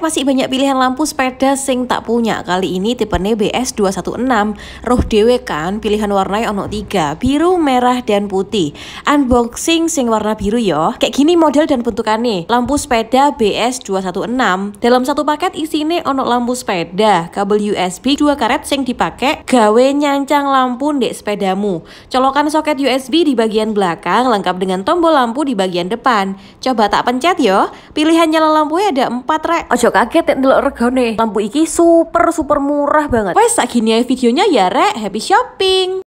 masih banyak pilihan lampu sepeda sing tak punya. Kali ini tipene BS216. Roh dewe kan pilihan warnanya ono tiga biru, merah, dan putih. Unboxing sing warna biru yo. Kayak gini model dan bentukannya. Lampu sepeda BS216. Dalam satu paket isine ono lampu sepeda, kabel USB dua karet sing dipakai gawe nyancang lampu ndek sepedamu. Colokan soket USB di bagian belakang lengkap dengan tombol lampu di bagian depan. Coba tak pencet yo pilihan Pilihannya lampu ya ada empat rek. Ojo kaget ya ngelok regane. Lampu iki super super murah banget. Wes sak gini videonya ya rek. Happy shopping.